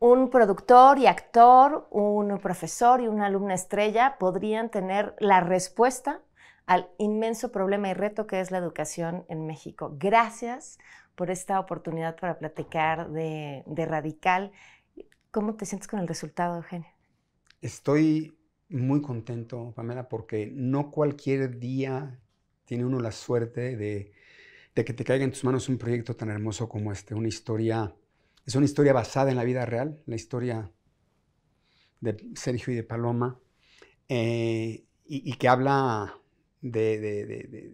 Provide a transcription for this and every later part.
un productor y actor, un profesor y una alumna estrella podrían tener la respuesta al inmenso problema y reto que es la educación en México. Gracias por esta oportunidad para platicar de, Radical. ¿Cómo te sientes con el resultado, Eugenia? Estoy muy contento, Pamela, porque no cualquier día tiene uno la suerte de que te caiga en tus manos un proyecto tan hermoso como este, una historia es una historia basada en la vida real, la historia de Sergio y de Paloma, eh, y, que habla de,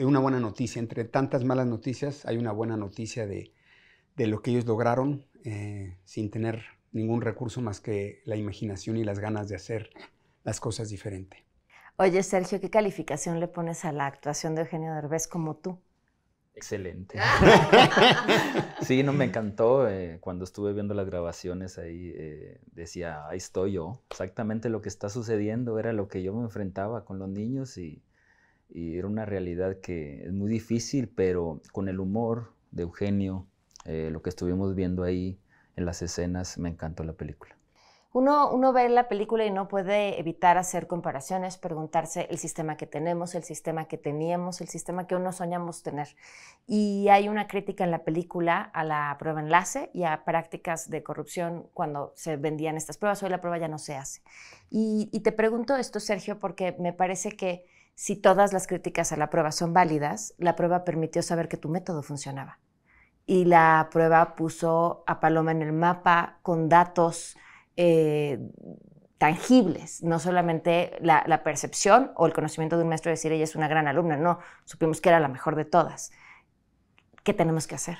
una buena noticia. Entre tantas malas noticias, hay una buena noticia de, lo que ellos lograron eh, sin tener ningún recurso más que la imaginación y las ganas de hacer las cosas diferente. Oye, Sergio, ¿qué calificación le pones a la actuación de Eugenio Derbez como tú? Excelente. sí, no, me encantó. Eh, cuando estuve viendo las grabaciones ahí, eh, decía, ahí estoy yo. Exactamente lo que está sucediendo era lo que yo me enfrentaba con los niños y, era una realidad que es muy difícil, pero con el humor de Eugenio, eh, lo que estuvimos viendo ahí en las escenas, me encantó la película. Uno, uno ve la película y no puede evitar hacer comparaciones, preguntarse el sistema que tenemos, el sistema que teníamos, el sistema que uno soñamos tener. Y hay una crítica en la película a la prueba enlace y a prácticas de corrupción cuando se vendían estas pruebas. Hoy la prueba ya no se hace. y te pregunto esto, Sergio, porque me parece que si todas las críticas a la prueba son válidas, la prueba permitió saber que tu método funcionaba. Y la prueba puso a Paloma en el mapa con datos eh, tangibles, no solamente la, percepción o el conocimiento de un maestro de decir ella es una gran alumna, no, supimos que era la mejor de todas. ¿Qué tenemos que hacer?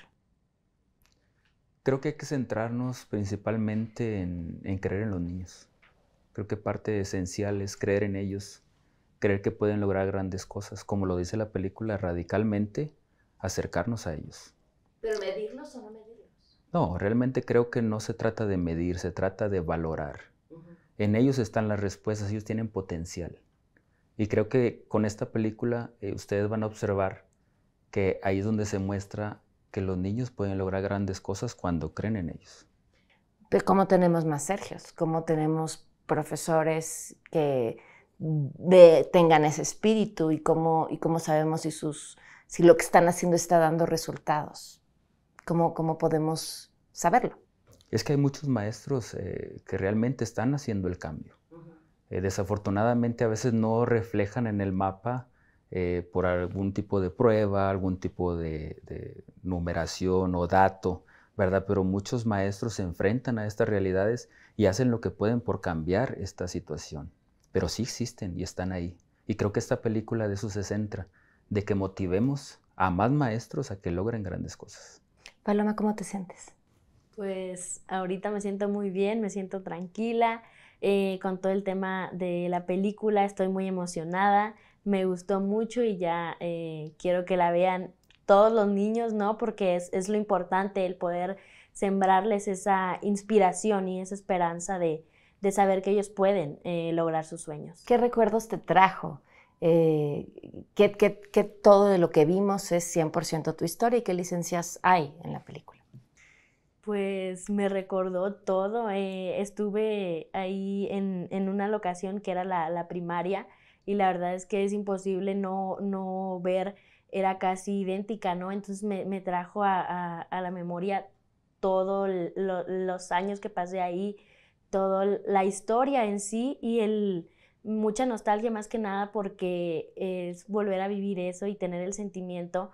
Creo que hay que centrarnos principalmente en, creer en los niños. Creo que parte esencial es creer en ellos, creer que pueden lograr grandes cosas, como lo dice la película, radicalmente acercarnos a ellos. ¿Pero medirlos o no no, realmente creo que no se trata de medir, se trata de valorar. En ellos están las respuestas, ellos tienen potencial. Y creo que con esta película eh, ustedes van a observar que ahí es donde se muestra que los niños pueden lograr grandes cosas cuando creen en ellos. Pero ¿cómo tenemos más Sergios? ¿Cómo tenemos profesores que tengan ese espíritu y cómo, y cómo sabemos si, sus, si lo que están haciendo está dando resultados? ¿Cómo, podemos saberlo? Es que hay muchos maestros eh, que realmente están haciendo el cambio. Eh, desafortunadamente a veces no reflejan en el mapa eh, por algún tipo de prueba, algún tipo de, de, numeración o dato, ¿verdad? Pero muchos maestros se enfrentan a estas realidades y hacen lo que pueden por cambiar esta situación. Pero sí existen y están ahí. Y creo que esta película de eso se centra, de que motivemos a más maestros a que logren grandes cosas. Paloma, ¿cómo te sientes? Pues ahorita me siento muy bien, me siento tranquila. Eh, con todo el tema de la película, estoy muy emocionada, me gustó mucho y ya eh, quiero que la vean todos los niños, ¿no? Porque es, lo importante el poder sembrarles esa inspiración y esa esperanza de, saber que ellos pueden eh, lograr sus sueños. ¿Qué recuerdos te trajo? Eh, que, todo de lo que vimos es 100% tu historia y qué licencias hay en la película. Pues me recordó todo. Eh, estuve ahí en, una locación que era la, primaria y la verdad es que es imposible no, no ver, era casi idéntica, ¿no? Entonces me, trajo a, la memoria todos los años que pasé ahí, toda la historia en sí y el, mucha nostalgia más que nada porque es volver a vivir eso y tener el sentimiento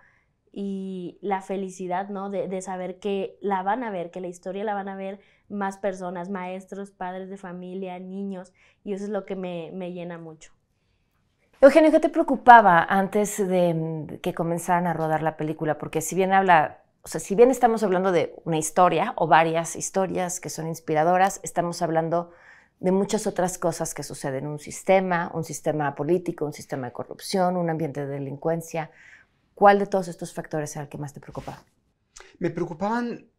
y la felicidad, ¿no? De, saber que la van a ver, que la historia la van a ver más personas, maestros, padres de familia, niños, y eso es lo que me, me llena mucho. Eugenio, ¿qué te preocupaba antes de que comenzaran a rodar la película? Porque si bien habla, o sea, si bien estamos hablando de una historia o varias historias que son inspiradoras, estamos hablando de muchas otras cosas que suceden en un sistema, un sistema político, un sistema de corrupción, un ambiente de delincuencia. ¿Cuál de todos estos factores era el que más te preocupaba? Me preocupaban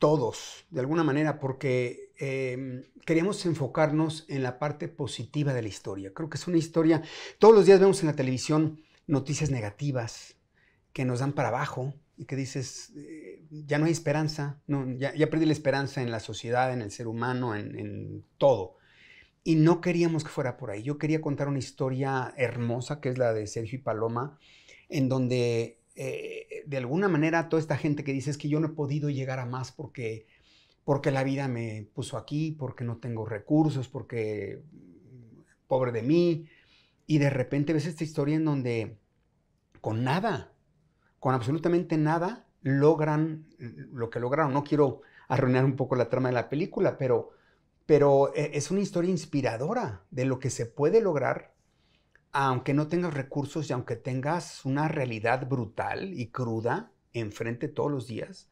todos, de alguna manera, porque em, queríamos enfocarnos en la parte positiva de la historia. Creo que es una historia, todos los días vemos en la televisión noticias negativas que nos dan para abajo, y que dices, eh, ya no hay esperanza, no, ya, ya, perdí la esperanza en la sociedad, en el ser humano, en, todo. Y no queríamos que fuera por ahí. Yo quería contar una historia hermosa, que es la de Sergio y Paloma, en donde eh, de alguna manera toda esta gente que dice es que yo no he podido llegar a más porque, porque la vida me puso aquí, porque no tengo recursos, porque pobre de mí. Y de repente ves esta historia en donde con nada, con absolutamente nada logran lo que lograron. No quiero arruinar un poco la trama de la película, pero, pero eh, es una historia inspiradora de lo que se puede lograr, aunque no tengas recursos y aunque tengas una realidad brutal y cruda enfrente todos los días.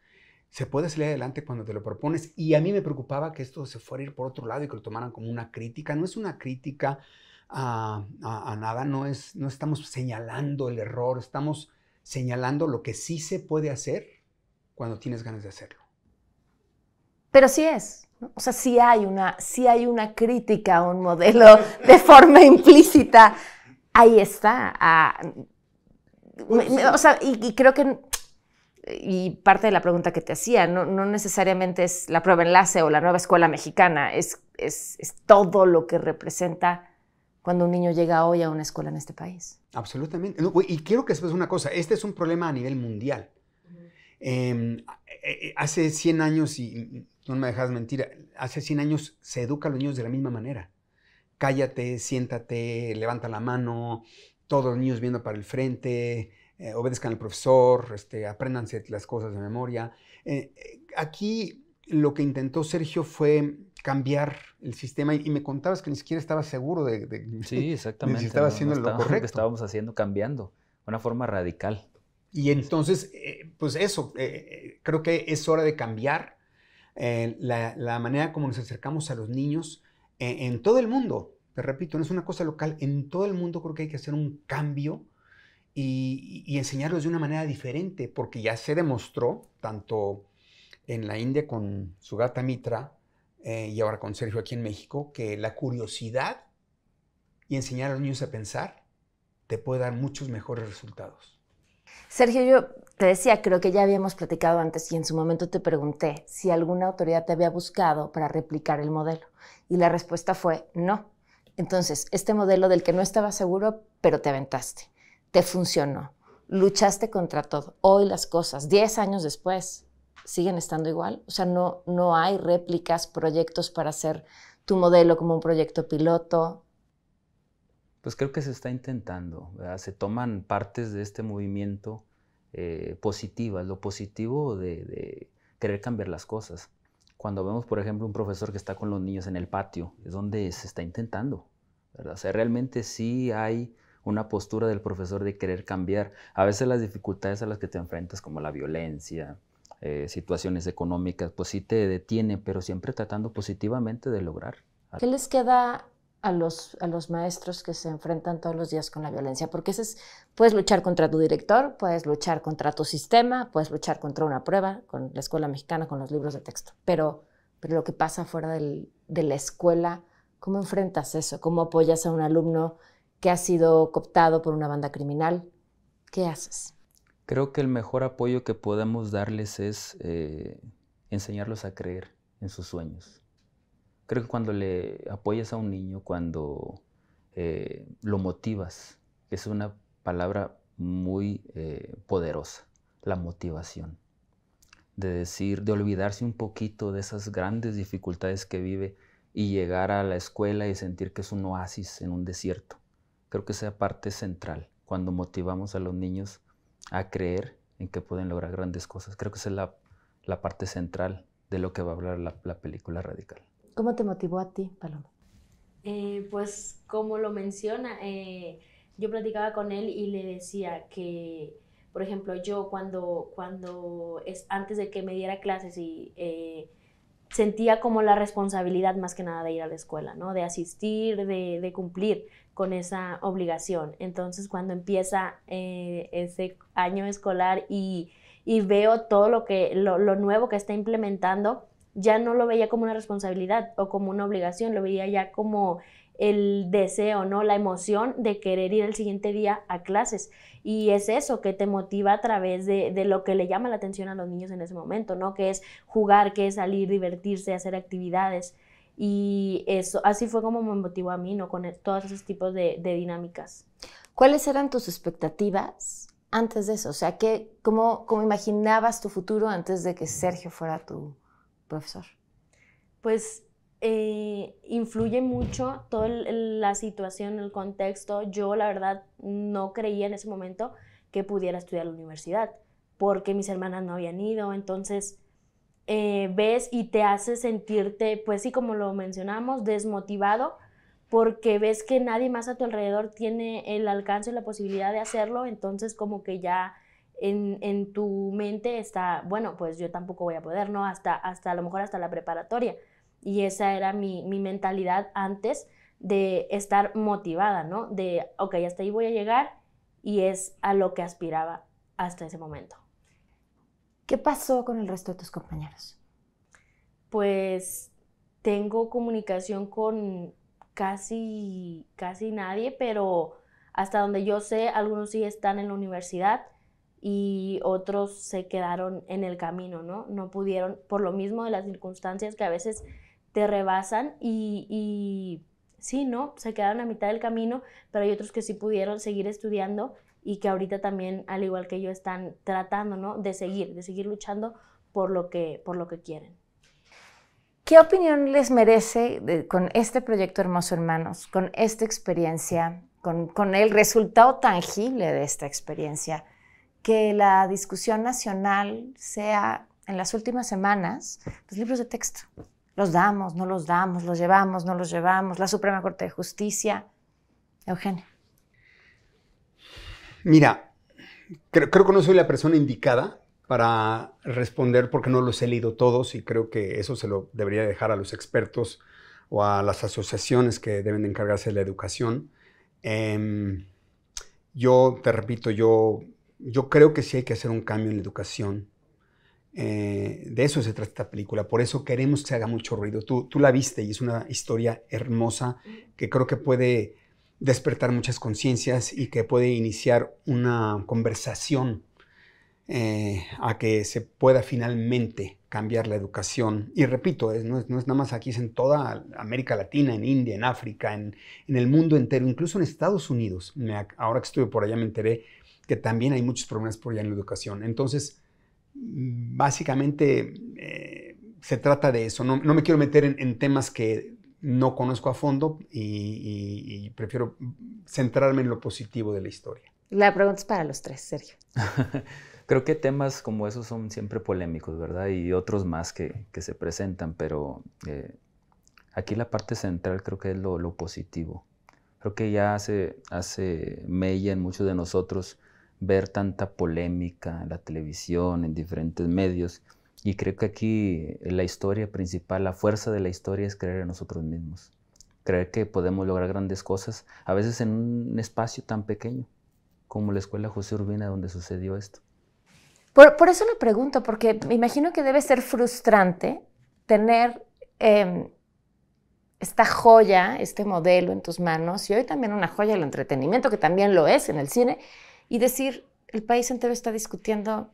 Se puede salir adelante cuando te lo propones. Y a mí me preocupaba que esto se fuera a ir por otro lado y que lo tomaran como una crítica. No es una crítica ah, a, a nada, no, es, no estamos señalando el error, estamos señalando lo que sí se puede hacer cuando tienes ganas de hacerlo. Pero sí es. O sea, sí hay, una, hay una crítica a un modelo de forma implícita. Ahí está. o sea, y, creo que. Y parte de la pregunta que te hacía, no, necesariamente es la prueba enlace o la nueva escuela mexicana, es, es, es todo lo que representa cuando un niño llega hoy a una escuela en este país. Absolutamente. y quiero que sepas una cosa, este es un problema a nivel mundial. Em, eh, eh, hace 100 años, y no me dejas mentir, hace 100 años se educa a los niños de la misma manera. Cállate, siéntate, levanta la mano, todos los niños viendo para el frente, eh, obedezcan al profesor, este, las cosas de memoria. aquí lo que intentó Sergio fue cambiar el sistema y, me contabas que ni siquiera estaba seguro de, si estaba haciendo lo correcto. Que estábamos haciendo cambiando, una forma radical. Y entonces, eh, pues eso, eh, eh, creo que es hora de cambiar la, la, manera como nos acercamos a los niños en todo el mundo. Te repito, no es una cosa local, en todo el mundo creo que hay que hacer un cambio y, y enseñarlos de una manera diferente, porque ya se demostró, tanto en la India con su gata Mitra, eh, y ahora con Sergio aquí en México, que la curiosidad y enseñar a los niños a pensar te puede dar muchos mejores resultados. Sergio, yo te decía, creo que ya habíamos platicado antes y en su momento te pregunté si alguna autoridad te había buscado para replicar el modelo. Y la respuesta fue no. Entonces, este modelo del que no estaba seguro, pero te aventaste, te funcionó, luchaste contra todo. Hoy las cosas, 10 años después, siguen estando igual. O sea, no, no hay réplicas, proyectos para hacer tu modelo como un proyecto piloto. Pues creo que se está intentando, se toman partes de este movimiento eh, positivas, lo positivo de, querer cambiar las cosas. Cuando vemos, por ejemplo, un profesor que está con los niños en el patio, es donde se está intentando, ¿verdad? O realmente sí hay una postura del profesor de querer cambiar. A veces las dificultades a las que te enfrentas, como la violencia, eh, situaciones económicas, pues sí te detiene, pero siempre tratando positivamente de lograr. ¿Qué les queda a los, a los maestros que se enfrentan todos los días con la violencia? Porque puedes luchar contra tu director, puedes luchar contra tu sistema, puedes luchar contra una prueba, con la escuela mexicana, con los libros de texto, pero, pero lo que pasa fuera de la escuela, ¿cómo enfrentas eso? ¿Cómo apoyas a un alumno que ha sido cooptado por una banda criminal? ¿Qué haces? Creo que el mejor apoyo que podemos darles es eh, enseñarlos a creer en sus sueños. Creo que cuando le apoyas a un niño, cuando eh, lo motivas, es una palabra muy eh, poderosa, la motivación. De decir, de olvidarse un poquito de esas grandes dificultades que vive y llegar a la escuela y sentir que es un oasis en un desierto. Creo que esa parte central. Cuando motivamos a los niños, a creer en que pueden lograr grandes cosas. Creo que esa es la, parte central de lo que va a hablar la, película Radical. ¿Cómo te motivó a ti, Paloma? Eh, pues como lo menciona, eh, yo platicaba con él y le decía que, por ejemplo, yo cuando, cuando es antes de que me diera clases y eh, sentía como la responsabilidad más que nada de ir a la escuela, ¿no? De asistir, de cumplir con esa obligación. Entonces, cuando empieza eh, ese año escolar y, veo todo lo, que, lo, nuevo que está implementando, ya no lo veía como una responsabilidad o como una obligación, lo veía ya como el deseo, ¿no? La emoción de querer ir el siguiente día a clases. Y es eso que te motiva a través de, de, lo que le llama la atención a los niños en ese momento, ¿no? Que es jugar, que es salir, divertirse, hacer actividades. Y eso, así fue como me motivó a mí, ¿no? Con e, todos esos tipos de, dinámicas. ¿Cuáles eran tus expectativas antes de eso? O sea, ¿qué, cómo, imaginabas tu futuro antes de que Sergio fuera tu profesor? Pues eh, influye mucho toda la situación, el contexto. Yo la verdad no creía en ese momento que pudiera estudiar la universidad porque mis hermanas no habían ido, entonces eh, ves y te hace sentirte, pues sí, como lo mencionamos, desmotivado porque ves que nadie más a tu alrededor tiene el alcance y la posibilidad de hacerlo, entonces como que ya en, tu mente está, bueno, pues yo tampoco voy a poder, ¿no? Hasta, hasta a lo mejor hasta la preparatoria. Y esa era mi, mi mentalidad antes de estar motivada, ¿no? De, ok, hasta ahí voy a llegar y es a lo que aspiraba hasta ese momento. ¿Qué pasó con el resto de tus compañeros? Pues tengo comunicación con casi, casi nadie, pero hasta donde yo sé, algunos sí están en la universidad y otros se quedaron en el camino, ¿no? No pudieron, por lo mismo de las circunstancias que a veces te rebasan y, y sí, ¿no? Se quedaron a mitad del camino, pero hay otros que sí pudieron seguir estudiando y que ahorita también, al igual que yo, están tratando de seguir, de seguir luchando por lo que, por lo que quieren. ¿Qué opinión les merece con este proyecto Hermoso Hermanos, con esta experiencia, con, con el resultado tangible de esta experiencia, que la discusión nacional sea en las últimas semanas los libros de texto? los damos, no los damos, los llevamos, no los llevamos, la Suprema Corte de Justicia. Eugenia. Mira, creo, que no soy la persona indicada para responder porque no los he leído todos y creo que eso se lo debería dejar a los expertos o a las asociaciones que deben de encargarse de la educación. Em, yo te repito, yo, yo creo que sí hay que hacer un cambio en la educación. Eh, de eso se trata esta película, por eso queremos que se haga mucho ruido. Tú, tú la viste y es una historia hermosa que creo que puede despertar muchas conciencias y que puede iniciar una conversación eh, a que se pueda finalmente cambiar la educación. Y repito, no, es, nada más aquí, es en toda América Latina, en India, en África, en, en el mundo entero, incluso en Estados Unidos. ahora que estuve por allá me enteré que también hay muchos problemas por allá en la educación. Entonces, básicamente eh, se trata de eso. No, me quiero meter en temas que no conozco a fondo y, prefiero centrarme en lo positivo de la historia. La pregunta es para los tres, Sergio. Creo que temas como esos son siempre polémicos, ¿verdad? Y otros más que, se presentan, pero eh, aquí la parte central creo que es lo, positivo. Creo que ya hace, hace mella en muchos de nosotros ver tanta polémica en la televisión, en diferentes medios y creo que aquí la historia principal, la fuerza de la historia es creer en nosotros mismos, creer que podemos lograr grandes cosas, a veces en un espacio tan pequeño como la escuela José Urbina donde sucedió esto. Por, eso le pregunto, porque me imagino que debe ser frustrante tener em, esta joya, este modelo en tus manos, y hoy también una joya el entretenimiento, que también lo es en el cine, y decir, el país entero está discutiendo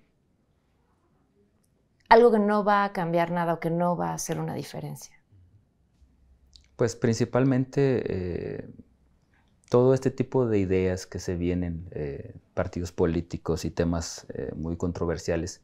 algo que no va a cambiar nada o que no va a hacer una diferencia? Pues principalmente eh, todo este tipo de ideas que se vienen, eh, partidos políticos y temas eh, muy controversiales,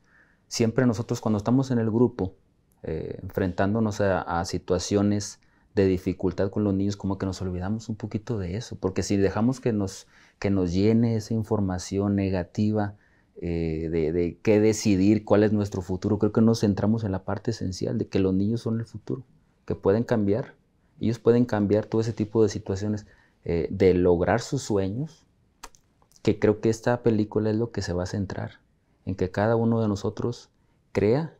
siempre nosotros cuando estamos en el grupo, enfrentándonos a, a situaciones de dificultad con los niños, como que nos olvidamos un poquito de eso, porque si dejamos que nos, que nos llene esa información negativa, eh, de, qué decidir, cuál es nuestro futuro. Creo que nos centramos en la parte esencial de que los niños son el futuro, que pueden cambiar, ellos pueden cambiar todo ese tipo de situaciones, eh, de lograr sus sueños, que creo que esta película es lo que se va a centrar, en que cada uno de nosotros crea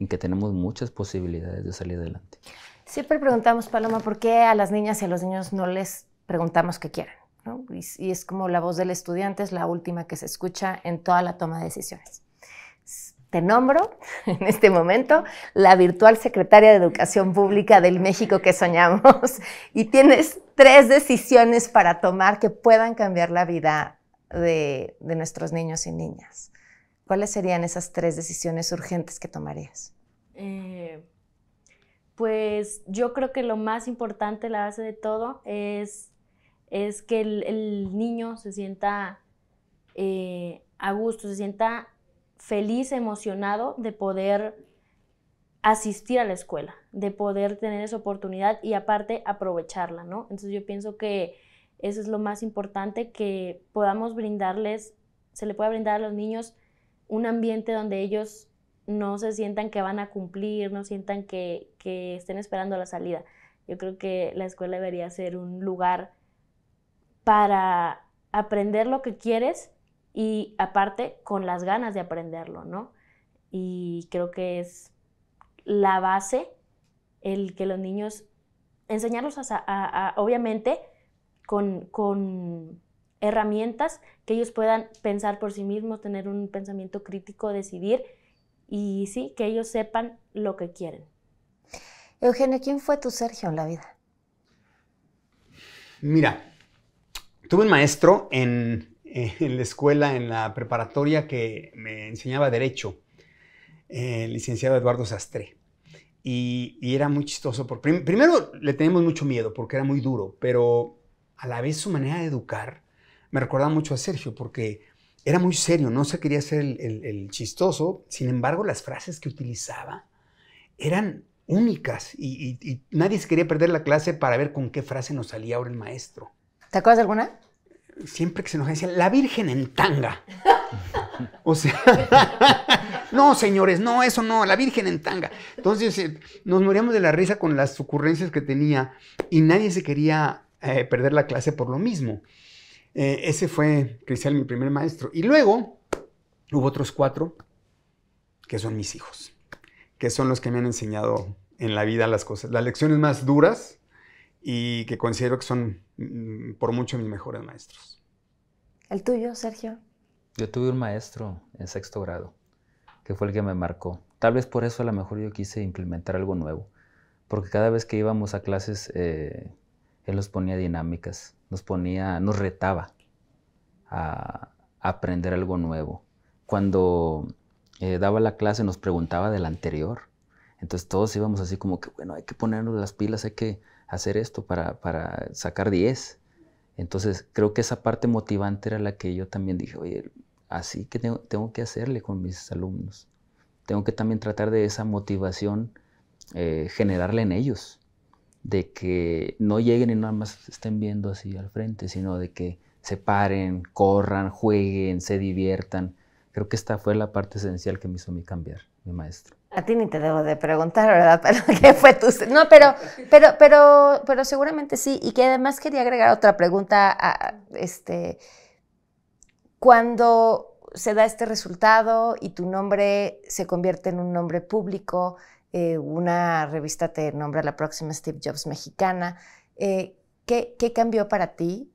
en que tenemos muchas posibilidades de salir adelante. Siempre preguntamos, Paloma, ¿por qué a las niñas y a los niños no les preguntamos qué quieren? y, es como la voz del estudiante, es la última que se escucha en toda la toma de decisiones. Te nombro en este momento la virtual secretaria de Educación Pública del México que soñamos y tienes tres decisiones para tomar que puedan cambiar la vida de, nuestros niños y niñas. ¿Cuáles serían esas tres decisiones urgentes que tomarías? Eh, pues yo creo que lo más importante, la base de todo, es es que el, niño se sienta eh, a gusto, se sienta feliz, emocionado de poder asistir a la escuela, de poder tener esa oportunidad y aparte aprovecharla, ¿no? Entonces yo pienso que eso es lo más importante, que podamos brindarles, se le pueda brindar a los niños un ambiente donde ellos no se sientan que van a cumplir, no sientan que, que estén esperando la salida. Yo creo que la escuela debería ser un lugar para aprender lo que quieres y aparte con las ganas de aprenderlo, ¿no? Y creo que es la base el que los niños, enseñarlos a, obviamente con, con herramientas que ellos puedan pensar por sí mismos, tener un pensamiento crítico, decidir y sí, que ellos sepan lo que quieren. Eugenia, ¿quién fue tu Sergio en la vida? Mira, Tuve un maestro eh, en, la escuela, en la preparatoria, que me enseñaba derecho, eh, el licenciado Eduardo Sastre. Y, era muy chistoso. primero, le teníamos mucho miedo porque era muy duro, pero a la vez su manera de educar me recordaba mucho a Sergio porque era muy serio, no se quería ser el, chistoso. Sin embargo, las frases que utilizaba eran únicas y nadie se quería perder la clase para ver con qué frase nos salía ahora el maestro. ¿Te acuerdas de alguna? Siempre que se nos decía, la Virgen en tanga. o sea, no, señores, no, eso no, la Virgen en tanga. Entonces, eh, nos moríamos de la risa con las ocurrencias que tenía y nadie se quería eh, perder la clase por lo mismo. Eh, ese fue Cristian, mi primer maestro. Y luego hubo otros cuatro que son mis hijos, que son los que me han enseñado en la vida las cosas, las lecciones más duras, y que considero que son mm, por mucho mis mejores maestros. ¿El tuyo, Sergio? Yo tuve un maestro en sexto grado, que fue el que me marcó. Tal vez por eso a lo mejor yo quise implementar algo nuevo, porque cada vez que íbamos a clases, eh, él nos ponía dinámicas, nos ponía, nos retaba a, aprender algo nuevo. Cuando eh, daba la clase nos preguntaba del anterior, entonces todos íbamos así como que, bueno, hay que ponernos las pilas, hay que hacer esto para, sacar 10. Entonces, creo que esa parte motivante era la que yo también dije, oye, así que tengo, que hacerle con mis alumnos. Tengo que también tratar de esa motivación, eh, generarla en ellos, de que no lleguen y nada más estén viendo así al frente, sino de que se paren, corran, jueguen, se diviertan. Creo que esta fue la parte esencial que me hizo a mí cambiar, mi maestro. A ti ni te debo de preguntar, ¿verdad? Pero qué fue tu No, pero pero pero pero seguramente sí y que además quería agregar otra pregunta este cuando se da este resultado y tu nombre se convierte en un nombre público, eh, una revista te nombra la próxima Steve Jobs mexicana. Eh, ¿qué, cambió para ti?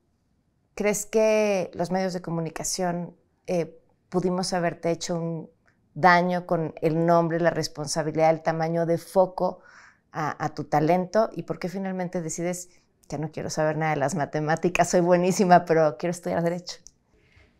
¿Crees que los medios de comunicación eh, pudimos haberte hecho un daño con el nombre, la responsabilidad, el tamaño de foco a, tu talento y por qué finalmente decides, ya no quiero saber nada de las matemáticas, soy buenísima, pero quiero estudiar derecho.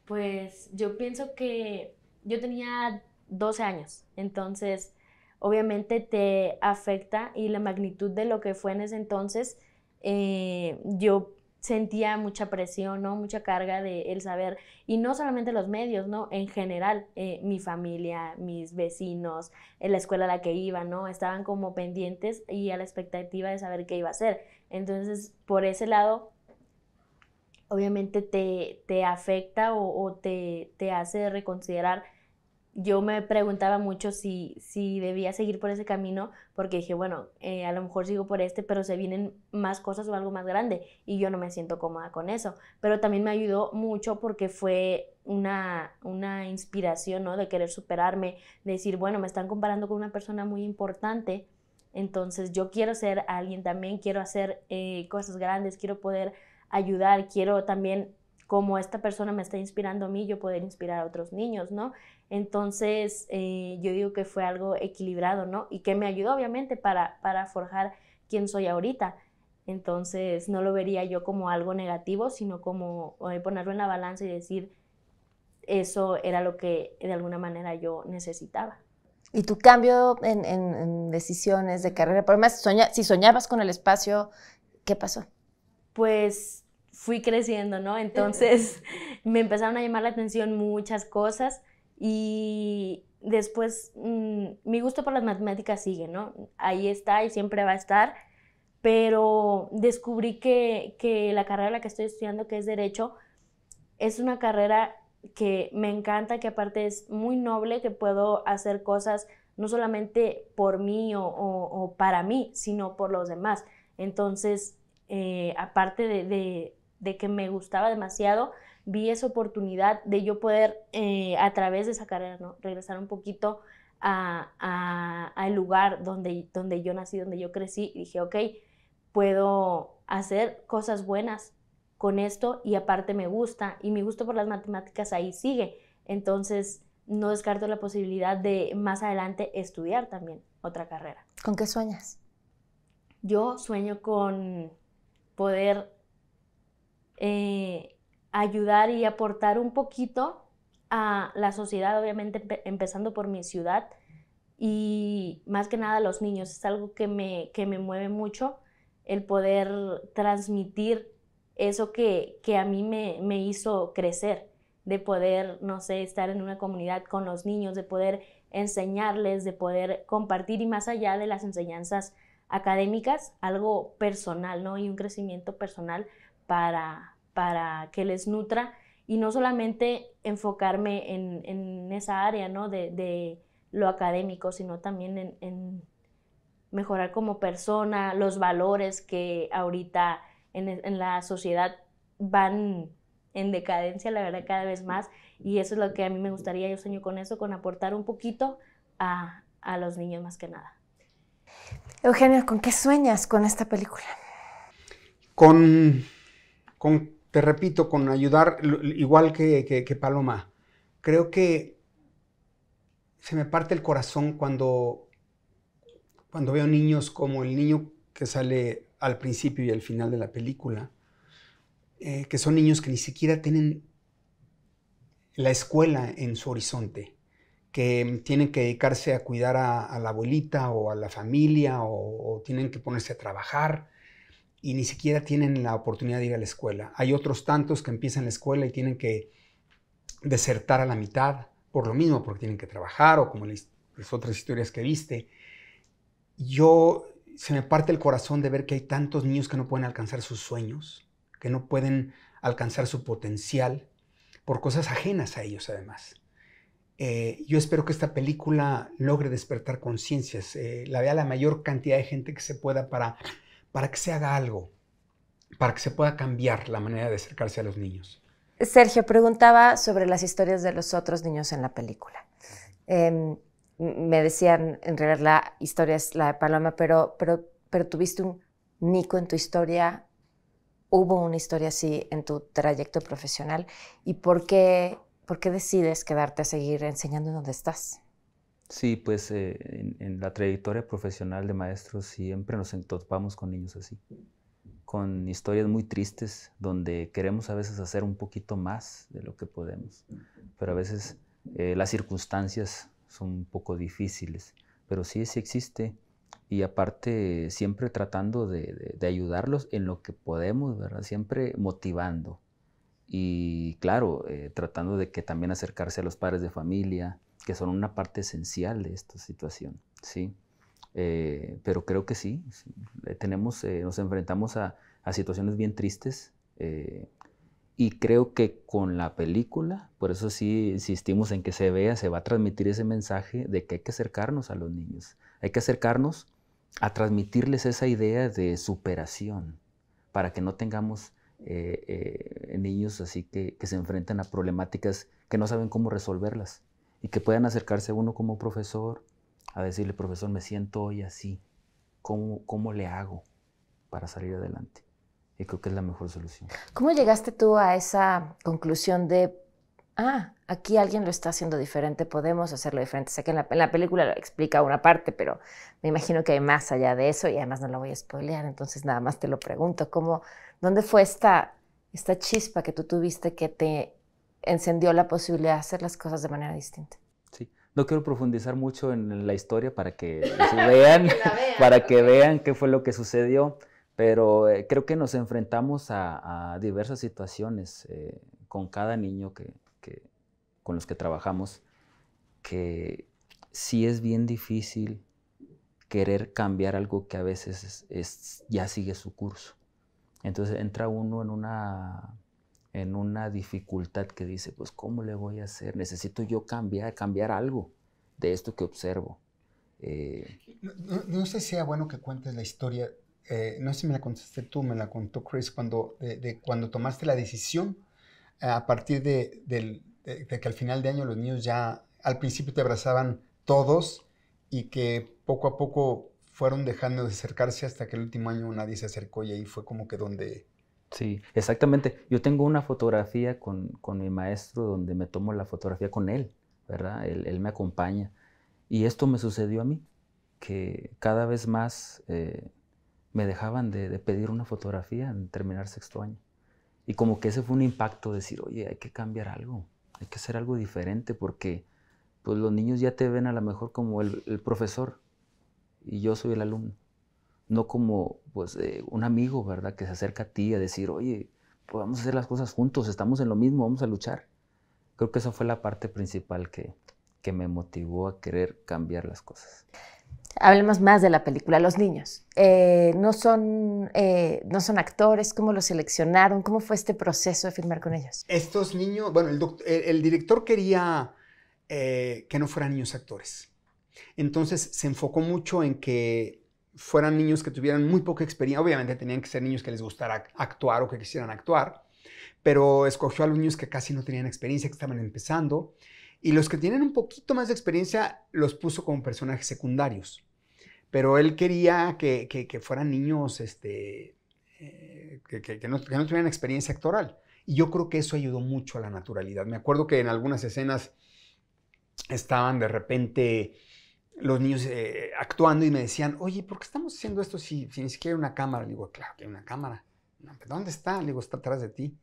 Pues yo pienso que yo tenía 12 años, entonces obviamente te afecta y la magnitud de lo que fue en ese entonces, eh, yo sentía mucha presión, ¿no? Mucha carga de el saber, y no solamente los medios, ¿no? En general, eh, mi familia, mis vecinos, la escuela a la que iba, ¿no? Estaban como pendientes y a la expectativa de saber qué iba a hacer. Entonces, por ese lado, obviamente te, afecta o, te, te hace reconsiderar yo me preguntaba mucho si, si debía seguir por ese camino, porque dije, bueno, eh, a lo mejor sigo por este, pero se vienen más cosas o algo más grande, y yo no me siento cómoda con eso. Pero también me ayudó mucho porque fue una, una inspiración, ¿no? De querer superarme, de decir, bueno, me están comparando con una persona muy importante, entonces yo quiero ser alguien también, quiero hacer eh, cosas grandes, quiero poder ayudar, quiero también como esta persona me está inspirando a mí, yo poder inspirar a otros niños, ¿no? Entonces, eh, yo digo que fue algo equilibrado, ¿no? Y que me ayudó, obviamente, para, forjar quién soy ahorita. Entonces, no lo vería yo como algo negativo, sino como eh, ponerlo en la balanza y decir, eso era lo que de alguna manera yo necesitaba. Y tu cambio en, decisiones de carrera, Por más soña, si soñabas con el espacio, ¿qué pasó? Pues fui creciendo, ¿no? Entonces me empezaron a llamar la atención muchas cosas y después mm, mi gusto por las matemáticas sigue, ¿no? Ahí está y siempre va a estar, pero descubrí que, la carrera en la que estoy estudiando, que es Derecho, es una carrera que me encanta, que aparte es muy noble, que puedo hacer cosas no solamente por mí o, o, para mí, sino por los demás. Entonces, eh, aparte de, de que me gustaba demasiado, vi esa oportunidad de yo poder, eh, a través de esa carrera, ¿no? regresar un poquito al a, lugar donde, donde yo nací, donde yo crecí, y dije, ok, puedo hacer cosas buenas con esto y aparte me gusta, y mi gusto por las matemáticas ahí sigue. Entonces, no descarto la posibilidad de más adelante estudiar también otra carrera. ¿Con qué sueñas? Yo sueño con poder eh, ayudar y aportar un poquito a la sociedad, obviamente empezando por mi ciudad y más que nada a los niños. Es algo que me, mueve mucho el poder transmitir eso que, a mí me, me, hizo crecer, de poder, no sé, estar en una comunidad con los niños, de poder enseñarles, de poder compartir y más allá de las enseñanzas académicas, algo personal, ¿no? Y un crecimiento personal para, para que les nutra y no solamente enfocarme en, en esa área ¿no? de, de, lo académico, sino también en, mejorar como persona, los valores que ahorita en, en, la sociedad van en decadencia, la verdad, cada vez más. Y eso es lo que a mí me gustaría, yo sueño con eso, con aportar un poquito a los niños más que nada. Eugenio, ¿con qué sueñas con esta película? Con te repito, con ayudar, igual que, Paloma, creo que se me parte el corazón cuando, cuando veo niños como el niño que sale al principio y al final de la película, eh, que son niños que ni siquiera tienen la escuela en su horizonte, que tienen que dedicarse a cuidar a, la abuelita o a la familia o, tienen que ponerse a trabajar y ni siquiera tienen la oportunidad de ir a la escuela. Hay otros tantos que empiezan la escuela y tienen que desertar a la mitad por lo mismo, porque tienen que trabajar o como las, otras historias que viste. Yo se me parte el corazón de ver que hay tantos niños que no pueden alcanzar sus sueños, que no pueden alcanzar su potencial por cosas ajenas a ellos además. Eh, yo espero que esta película logre despertar conciencias, eh, la vea la mayor cantidad de gente que se pueda para para que se haga algo, para que se pueda cambiar la manera de acercarse a los niños. Sergio preguntaba sobre las historias de los otros niños en la película. Em, me decían, en realidad la historia es la de Paloma, pero, pero, pero tuviste un Nico en tu historia. ¿Hubo una historia así en tu trayecto profesional? ¿Y por qué, por qué decides quedarte a seguir enseñando donde estás? Sí, pues eh, en, la trayectoria profesional de maestros siempre nos topamos con niños así, con historias muy tristes donde queremos a veces hacer un poquito más de lo que podemos, pero a veces eh, las circunstancias son un poco difíciles, pero sí, sí existe y aparte siempre tratando de, ayudarlos en lo que podemos, ¿verdad? Siempre motivando y claro, eh, tratando de que también acercarse a los padres de familia, que son una parte esencial de esta situación, ¿sí? Eh, pero creo que sí, tenemos, eh, nos enfrentamos a, situaciones bien tristes eh, y creo que con la película, por eso sí insistimos en que se vea, se va a transmitir ese mensaje de que hay que acercarnos a los niños, hay que acercarnos a transmitirles esa idea de superación para que no tengamos niños así que, que se enfrentan a problemáticas que no saben cómo resolverlas y que puedan acercarse a uno como profesor a decirle, profesor, me siento hoy así, ¿cómo, cómo le hago para salir adelante? Y creo que es la mejor solución. ¿Cómo llegaste tú a esa conclusión de, ah, aquí alguien lo está haciendo diferente, podemos hacerlo diferente? Sé que en la, película lo explica una parte, pero me imagino que hay más allá de eso y además no lo voy a spoilear, entonces nada más te lo pregunto, ¿cómo, ¿dónde fue esta, esta chispa que tú tuviste que te encendió la posibilidad de hacer las cosas de manera distinta. Sí, no quiero profundizar mucho en la historia para que vean, para que vean qué fue lo que sucedió, pero eh, creo que nos enfrentamos a, diversas situaciones eh, con cada niño que, con los que trabajamos, que sí es bien difícil querer cambiar algo que a veces ya sigue su curso. Entonces entra uno en una en una dificultad que dice, pues ¿cómo le voy a hacer? Necesito yo cambiar, cambiar algo de esto que observo. Eh, no, sé si sea bueno que cuentes la historia, eh, no sé si me la contaste tú, me la contó Chris, cuando, de, cuando tomaste la decisión eh, a partir de, de, que al final de año los niños ya al principio te abrazaban todos y que poco a poco fueron dejando de acercarse hasta que el último año nadie se acercó y ahí fue como que donde Sí, exactamente. Yo tengo una fotografía con, mi maestro donde me tomo la fotografía con él, ¿verdad? Él, me acompaña. Y esto me sucedió a mí, que cada vez más eh, me dejaban de, pedir una fotografía en terminar sexto año. Y como que ese fue un impacto, decir, oye, hay que cambiar algo, hay que hacer algo diferente, porque pues los niños ya te ven a lo mejor como el profesor y yo soy el alumno no como pues, eh, un amigo, ¿verdad? Que se acerca a ti a decir, oye, pues vamos a hacer las cosas juntos, estamos en lo mismo, vamos a luchar. Creo que esa fue la parte principal que, que me motivó a querer cambiar las cosas. Hablemos más de la película, los niños. Eh, no, son, eh, no son actores, ¿cómo los seleccionaron? ¿Cómo fue este proceso de filmar con ellos? Estos niños, bueno, el, director quería que no fueran niños actores. Entonces se enfocó mucho en que fueran niños que tuvieran muy poca experiencia. Obviamente tenían que ser niños que les gustara actuar o que quisieran actuar, pero escogió a los niños que casi no tenían experiencia, que estaban empezando. Y los que tienen un poquito más de experiencia los puso como personajes secundarios. Pero él quería que, fueran niños este, eh, que, no, que, no, tuvieran experiencia actoral. Y yo creo que eso ayudó mucho a la naturalidad. Me acuerdo que en algunas escenas estaban de repente los niños eh, actuando y me decían, oye, ¿por qué estamos haciendo esto si, si ni siquiera hay una cámara? Le digo, claro que hay una cámara. Pues, ¿Dónde está? Le digo, está atrás de ti.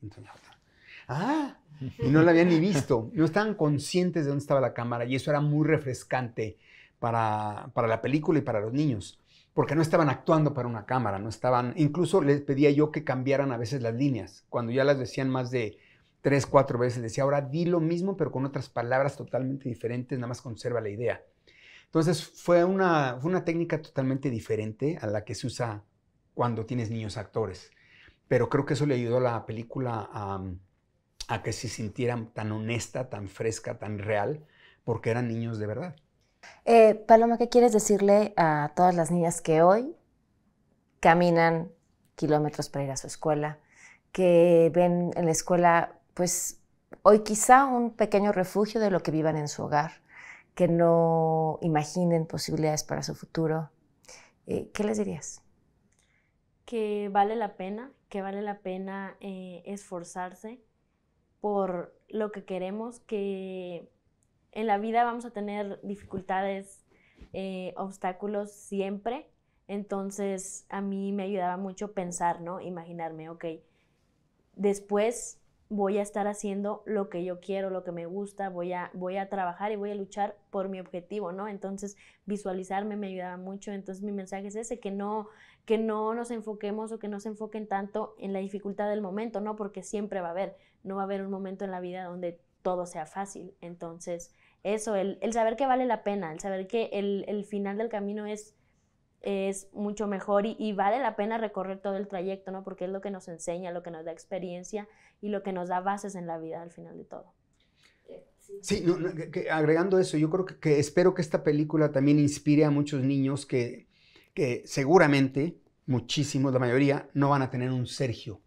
ah, y no la habían ni visto. No estaban conscientes de dónde estaba la cámara y eso era muy refrescante para, para la película y para los niños, porque no estaban actuando para una cámara, no estaban, incluso les pedía yo que cambiaran a veces las líneas, cuando ya las decían más de tres, cuatro veces, decía, ahora di lo mismo, pero con otras palabras totalmente diferentes, nada más conserva la idea. Entonces fue una, fue una técnica totalmente diferente a la que se usa cuando tienes niños actores. Pero creo que eso le ayudó a la película a, mm, que se sintiera tan honesta, tan fresca, tan real, porque eran niños de verdad. Eh, Paloma, ¿qué quieres decirle a todas las niñas que hoy caminan kilómetros para ir a su escuela, que ven en la escuela, pues hoy quizá un pequeño refugio de lo que vivan en su hogar, que no imaginen posibilidades para su futuro. Eh, ¿Qué les dirías? Que vale la pena, que vale la pena eh, esforzarse por lo que queremos, que en la vida vamos a tener dificultades, eh, obstáculos siempre. Entonces a mí me ayudaba mucho pensar, ¿no? Imaginarme, ok, después voy a estar haciendo lo que yo quiero, lo que me gusta, voy a, voy a trabajar y voy a luchar por mi objetivo, ¿no? Entonces, visualizarme me ayudaba mucho, entonces mi mensaje es ese, que no, que no nos enfoquemos o que no se enfoquen tanto en la dificultad del momento, ¿no? Porque siempre va a haber, no va a haber un momento en la vida donde todo sea fácil, entonces, eso, el, el saber que vale la pena, el saber que el, el final del camino es es mucho mejor y, vale la pena recorrer todo el trayecto, ¿no? Porque es lo que nos enseña, lo que nos da experiencia y lo que nos da bases en la vida al final de todo. Sí, agregando eso, yo creo que, espero que esta película también inspire a muchos niños que, que seguramente, muchísimos, la mayoría, no van a tener un Sergio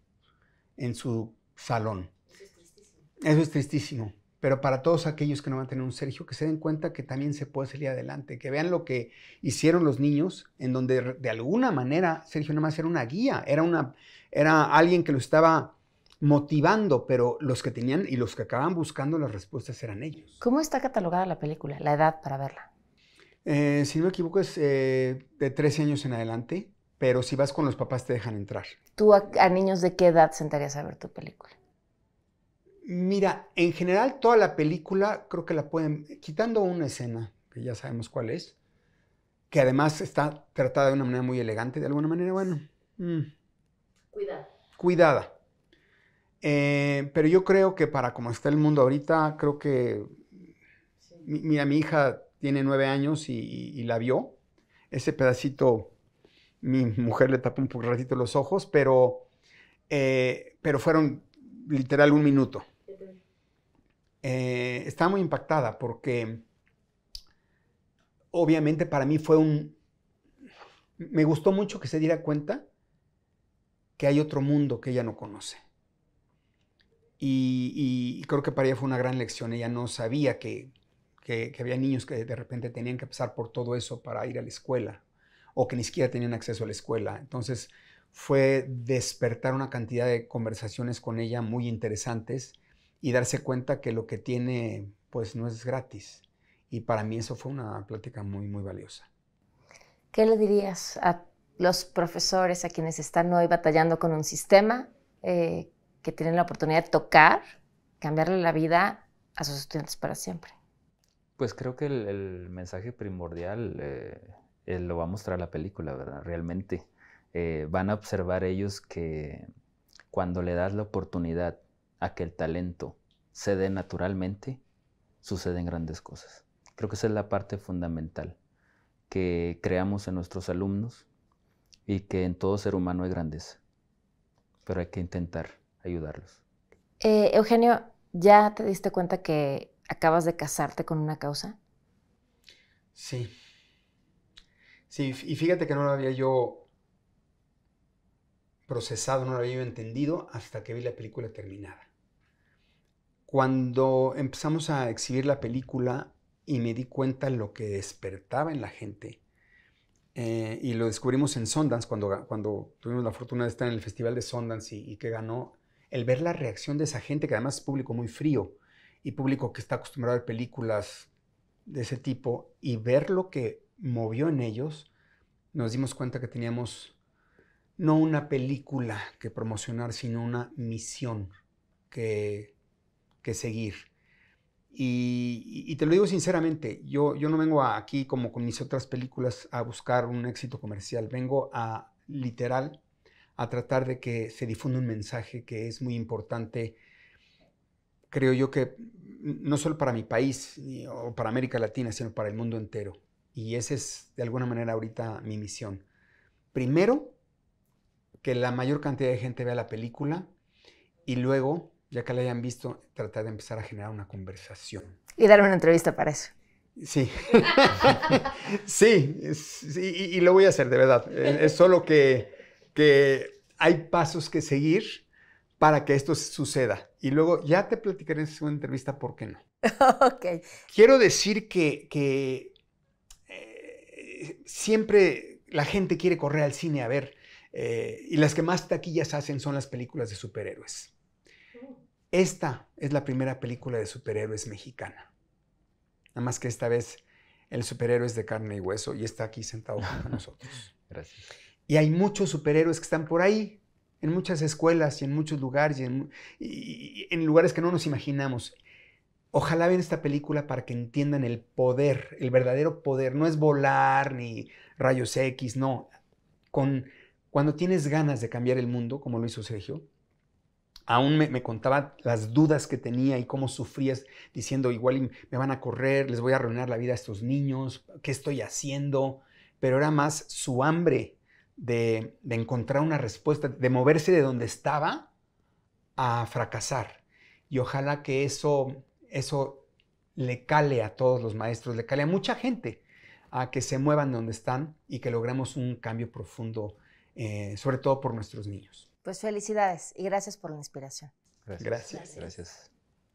en su salón. es tristísimo. Eso es tristísimo pero para todos aquellos que no van a tener un Sergio, que se den cuenta que también se puede salir adelante, que vean lo que hicieron los niños, en donde de alguna manera Sergio no más era una guía, era, una, era alguien que lo estaba motivando, pero los que tenían y los que acababan buscando las respuestas eran ellos. ¿Cómo está catalogada la película, la edad para verla? Eh, si no me equivoco es eh, de 13 años en adelante, pero si vas con los papás te dejan entrar. ¿Tú a, a niños de qué edad sentarías a ver tu película? Mira, en general toda la película creo que la pueden, quitando una escena, que ya sabemos cuál es, que además está tratada de una manera muy elegante, de alguna manera, bueno. Mm. Cuidada. Cuidada. Eh, pero yo creo que para como está el mundo ahorita, creo que... Mi, mira, mi hija tiene nueve años y, la vio. Ese pedacito, mi mujer le tapó un ratito los ojos, pero, eh, pero fueron literal un minuto. Eh, estaba muy impactada porque obviamente para mí fue un... Me gustó mucho que se diera cuenta que hay otro mundo que ella no conoce. Y, creo que para ella fue una gran lección. Ella no sabía que, que, que había niños que de repente tenían que pasar por todo eso para ir a la escuela o que ni siquiera tenían acceso a la escuela. Entonces fue despertar una cantidad de conversaciones con ella muy interesantes y darse cuenta que lo que tiene pues no es gratis. Y para mí eso fue una plática muy, muy valiosa. ¿Qué le dirías a los profesores, a quienes están hoy batallando con un sistema, eh, que tienen la oportunidad de tocar, cambiarle la vida a sus estudiantes para siempre? Pues creo que el, mensaje primordial eh, eh, lo va a mostrar la película, ¿verdad? Realmente van a observar ellos que cuando le das la oportunidad a que el talento se dé naturalmente, suceden grandes cosas. Creo que esa es la parte fundamental que creamos en nuestros alumnos y que en todo ser humano hay grandeza. Pero hay que intentar ayudarlos. Eh, Eugenio, ¿ya te diste cuenta que acabas de casarte con una causa? Sí. Sí, y fíjate que no lo había yo procesado, no lo había yo entendido hasta que vi la película terminada. Cuando empezamos a exhibir la película y me di cuenta lo que despertaba en la gente, eh, y lo descubrimos en Sundance, cuando, cuando tuvimos la fortuna de estar en el Festival de Sundance y, y, que ganó, el ver la reacción de esa gente, que además es público muy frío y público que está acostumbrado a ver películas de ese tipo, y ver lo que movió en ellos, nos dimos cuenta que teníamos no una película que promocionar, sino una misión que que seguir. Y, te lo digo sinceramente, yo, yo no vengo aquí como con mis otras películas a buscar un éxito comercial, vengo a literal a tratar de que se difunda un mensaje que es muy importante, creo yo que no solo para mi país o para América Latina, sino para el mundo entero. Y esa es de alguna manera ahorita mi misión. Primero, que la mayor cantidad de gente vea la película y luego ya que la hayan visto, tratar de empezar a generar una conversación. Y dar una entrevista para eso. Sí, sí, y, lo voy a hacer de verdad. Eh, es solo que, que hay pasos que seguir para que esto suceda. Y luego ya te platicaré en segunda entrevista por qué no. ok. Quiero decir que, eh, siempre la gente quiere correr al cine a ver, eh, y las que más taquillas hacen son las películas de superhéroes. Esta es la primera película de superhéroes mexicana. Nada más que esta vez el superhéroe es de carne y hueso y está aquí sentado con nosotros. Gracias. Y hay muchos superhéroes que están por ahí, en muchas escuelas y en muchos lugares y en, lugares que no nos imaginamos. Ojalá ven esta película para que entiendan el poder, el verdadero poder. No es volar ni rayos X, no. cuando tienes ganas de cambiar el mundo, como lo hizo Sergio, aún me, contaba las dudas que tenía y cómo sufrías diciendo, igual me van a correr, les voy a arruinar la vida a estos niños, ¿qué estoy haciendo? Pero era más su hambre de, encontrar una respuesta, de moverse de donde estaba a fracasar. Y ojalá que eso, eso le cale a todos los maestros, le cale a mucha gente a que se muevan donde están y que logremos un cambio profundo, eh, sobre todo por nuestros niños. Pues felicidades y gracias por la inspiración. Gracias. gracias.